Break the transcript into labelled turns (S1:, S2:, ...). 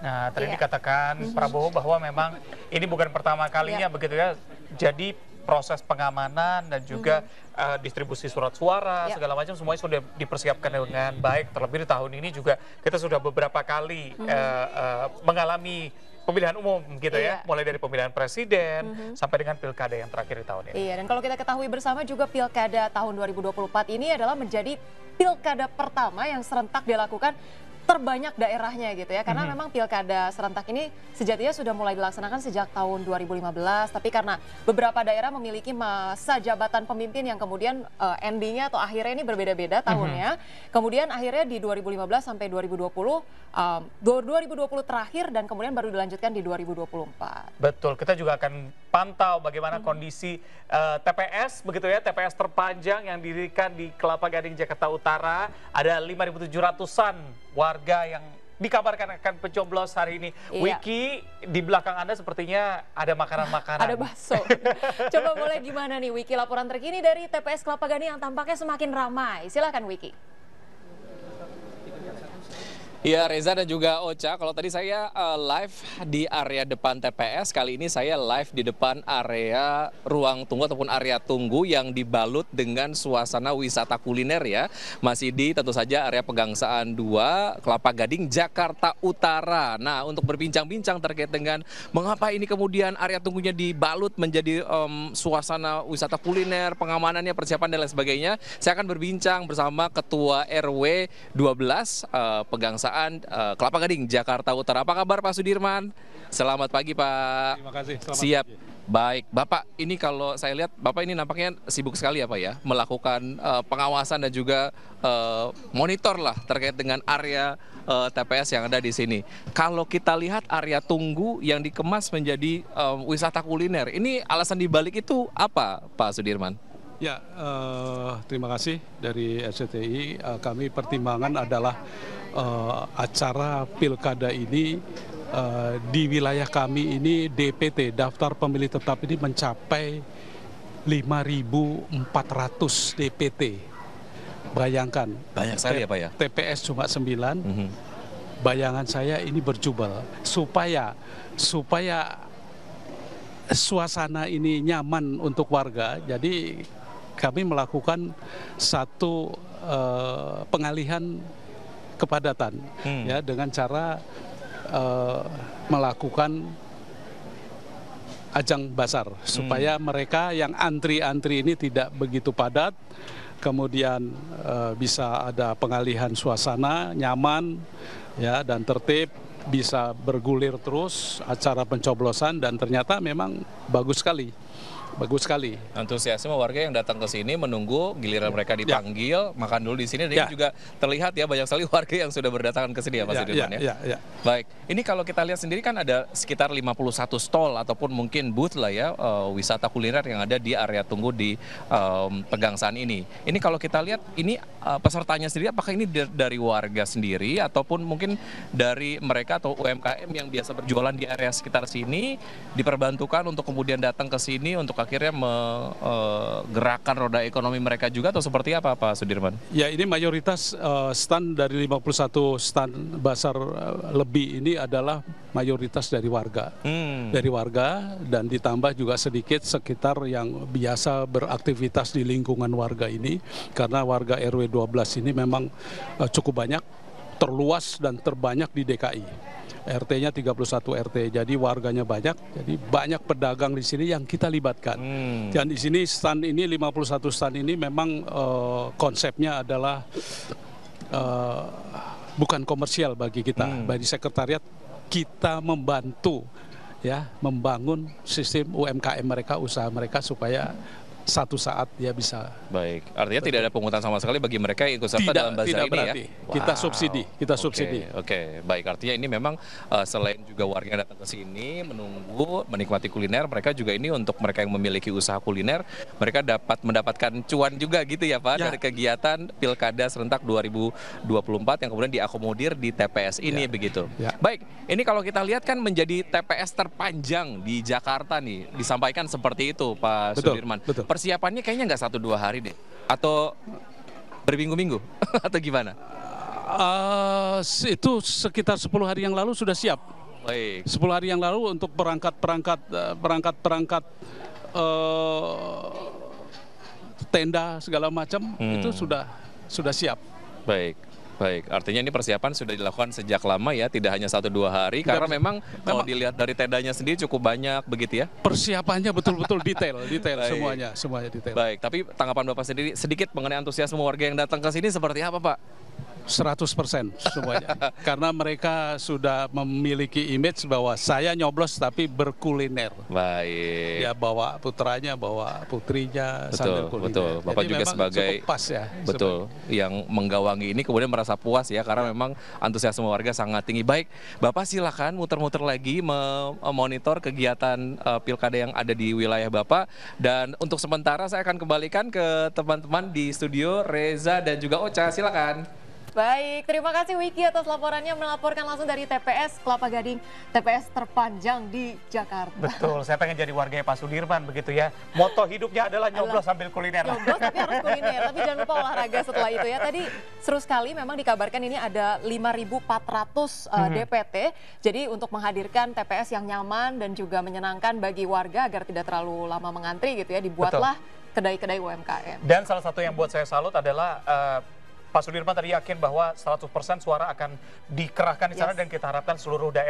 S1: Nah, tadi yeah. dikatakan mm-hmm. Prabowo bahwa memang ini bukan pertama kalinya yeah. begitu ya. Jadi proses pengamanan dan juga mm -hmm. uh, distribusi surat suara yeah. segala macam semuanya sudah dipersiapkan dengan baik. Terlebih di tahun ini juga kita sudah beberapa kali mm -hmm. uh, uh, mengalami pemilihan umum gitu ya. iya. ya, mulai dari pemilihan presiden mm -hmm. sampai dengan pilkada yang terakhir di tahun ini.
S2: Iya, dan kalau kita ketahui bersama juga pilkada tahun 2024 ini adalah menjadi pilkada pertama yang serentak dilakukan terbanyak daerahnya gitu ya karena mm -hmm. memang pilkada serentak ini sejatinya sudah mulai dilaksanakan sejak tahun 2015 tapi karena beberapa daerah memiliki masa jabatan pemimpin yang kemudian uh, endingnya atau akhirnya ini berbeda-beda mm-hmm. tahunnya mm -hmm. kemudian akhirnya di 2015 sampai 2020 um, 2020 terakhir dan kemudian baru dilanjutkan di 2024
S1: betul kita juga akan pantau bagaimana kondisi uh, eh, TPS begitu ya TPS terpanjang yang didirikan di Kelapa Gading Jakarta Utara ada 5.700an warga yang dikabarkan akan pencoblos hari ini. Iya. Wiki di belakang Anda sepertinya ada makanan-makanan. ada bakso.
S2: Coba boleh gimana nih Wiki laporan terkini dari TPS Kelapa Gading yang tampaknya semakin ramai. Silakan Wiki.
S3: Ya Reza dan juga Ocha, kalau tadi saya uh, live di area depan TPS, kali ini saya live di depan area ruang tunggu ataupun area tunggu yang dibalut dengan suasana wisata kuliner ya. Masih di tentu saja area Pegangsaan 2, Kelapa Gading, Jakarta Utara. Nah untuk berbincang-bincang terkait dengan mengapa ini kemudian area tunggunya dibalut menjadi um, suasana wisata kuliner, pengamanannya, persiapan dan lain sebagainya, saya akan berbincang bersama Ketua RW 12 uh, Pegangsaan Kejaksaan uh, Kelapa Gading, Jakarta Utara. Apa kabar Pak Sudirman? Selamat pagi Pak. Terima kasih. Selamat Siap. Pagi. Baik, Bapak ini kalau saya lihat Bapak ini nampaknya sibuk sekali ya Pak ya, melakukan uh, pengawasan dan juga uh, monitor lah terkait dengan area uh, TPS yang ada di sini. Kalau kita lihat area tunggu yang dikemas menjadi um, wisata kuliner, ini alasan dibalik itu apa Pak Sudirman?
S4: Ya, uh, terima kasih dari SCTI. Uh, kami pertimbangan adalah uh, acara pilkada ini uh, di wilayah kami ini DPT daftar pemilih tetap ini mencapai 5.400 DPT. Bayangkan. Banyak sekali ya Pak ya. TPS cuma 9. Mm -hmm. Bayangan saya ini berjubel supaya supaya suasana ini nyaman untuk warga. Jadi kami melakukan satu uh, pengalihan kepadatan hmm. ya dengan cara eh, melakukan ajang basar hmm. supaya mereka yang antri-antri ini tidak begitu padat kemudian eh, bisa ada pengalihan suasana nyaman ya dan tertib bisa bergulir terus acara pencoblosan dan ternyata memang bagus sekali. Bagus sekali.
S3: Antusiasme warga yang datang ke sini menunggu giliran mereka ya. dipanggil, ya. makan dulu di sini. Dan ya. juga terlihat ya banyak sekali warga yang sudah berdatangan ke sini ya Mas ya, Sudirman ya, ya. Ya, ya. Baik, ini kalau kita lihat sendiri kan ada sekitar 51 stall ataupun mungkin booth lah ya uh, wisata kuliner yang ada di area tunggu di um, Pegangsaan ini. Ini kalau kita lihat ini uh, pesertanya sendiri apakah ini dari warga sendiri ataupun mungkin dari mereka atau UMKM yang biasa berjualan di area sekitar sini diperbantukan untuk kemudian datang ke sini untuk akhirnya menggerakkan eh, uh, roda ekonomi mereka juga atau seperti apa Pak Sudirman?
S4: Ya ini mayoritas uh, stand dari 51 stand basar lebih ini adalah mayoritas dari warga. Hmm. Dari warga dan ditambah juga sedikit sekitar yang biasa beraktivitas di lingkungan warga ini karena warga RW 12 ini memang uh, cukup banyak terluas dan terbanyak di DKI. RT-nya 31 RT, jadi warganya banyak, jadi banyak pedagang di sini yang kita libatkan. Hmm. Dan di sini stand ini 51 stand ini memang uh, konsepnya adalah uh, bukan komersial bagi kita, hmm. bagi sekretariat kita membantu ya membangun sistem UMKM mereka usaha mereka supaya satu saat dia bisa.
S3: Baik, artinya tidak ada pungutan sama sekali bagi mereka yang ikut serta tidak, dalam bazar tidak ini ya? berarti. ya. Kita wow. subsidi, kita okay. subsidi. Oke, okay. baik. Artinya ini memang uh, selain juga warga datang ke sini menunggu menikmati kuliner, mereka juga ini untuk mereka yang memiliki usaha kuliner, mereka dapat mendapatkan cuan juga gitu ya Pak ya. dari kegiatan Pilkada serentak 2024 yang kemudian diakomodir di TPS ini ya. begitu. Ya. Baik, ini kalau kita lihat kan menjadi TPS terpanjang di Jakarta nih, disampaikan seperti itu Pak betul, Sudirman. Betul persiapannya kayaknya nggak satu dua hari deh, atau berminggu-minggu atau gimana?
S4: Uh, itu sekitar 10 hari yang lalu sudah siap. Baik. 10 hari yang lalu untuk perangkat-perangkat perangkat-perangkat eh, uh, eh, tenda segala macam hmm. itu sudah sudah siap. Baik. Baik,
S3: artinya ini persiapan sudah dilakukan sejak lama ya, tidak hanya satu dua hari, karena memang, memang kalau dilihat dari tendanya sendiri cukup banyak begitu ya.
S4: Persiapannya betul-betul detail, detail Baik. semuanya, semuanya detail.
S3: Baik, tapi tanggapan Bapak sendiri sedikit mengenai antusiasme warga yang datang ke sini seperti apa Pak?
S4: 100 persen semuanya. Karena mereka sudah memiliki image bahwa saya nyoblos tapi berkuliner. Baik. Ya bawa putranya, bawa putrinya betul, kuliner. Betul. Bapak Jadi juga sebagai pas ya. Betul.
S3: Sebagai. Yang menggawangi ini kemudian merasa puas ya karena memang antusiasme warga sangat tinggi. Baik, Bapak silakan muter-muter lagi memonitor kegiatan uh, pilkada yang ada di wilayah Bapak dan untuk sementara saya akan kembalikan ke teman-teman di studio Reza dan juga Ocha. Silakan.
S2: Baik, terima kasih Wiki atas laporannya melaporkan langsung dari TPS Kelapa Gading, TPS terpanjang di Jakarta. Betul,
S1: saya pengen jadi warga Pak Sudirman begitu ya. Moto hidupnya adalah nyoblos sambil kuliner. Nyoblos tapi
S2: harus kuliner, tapi jangan lupa olahraga setelah itu ya. Tadi seru sekali memang dikabarkan ini ada 5.400 uh, DPT. Jadi untuk menghadirkan TPS yang nyaman dan juga menyenangkan bagi warga agar tidak terlalu lama mengantri gitu ya, dibuatlah kedai-kedai UMKM. Dan
S1: salah satu yang buat saya salut adalah uh, Pak Sudirman tadi yakin bahwa 100% suara akan dikerahkan di sana yes. dan kita harapkan seluruh daerah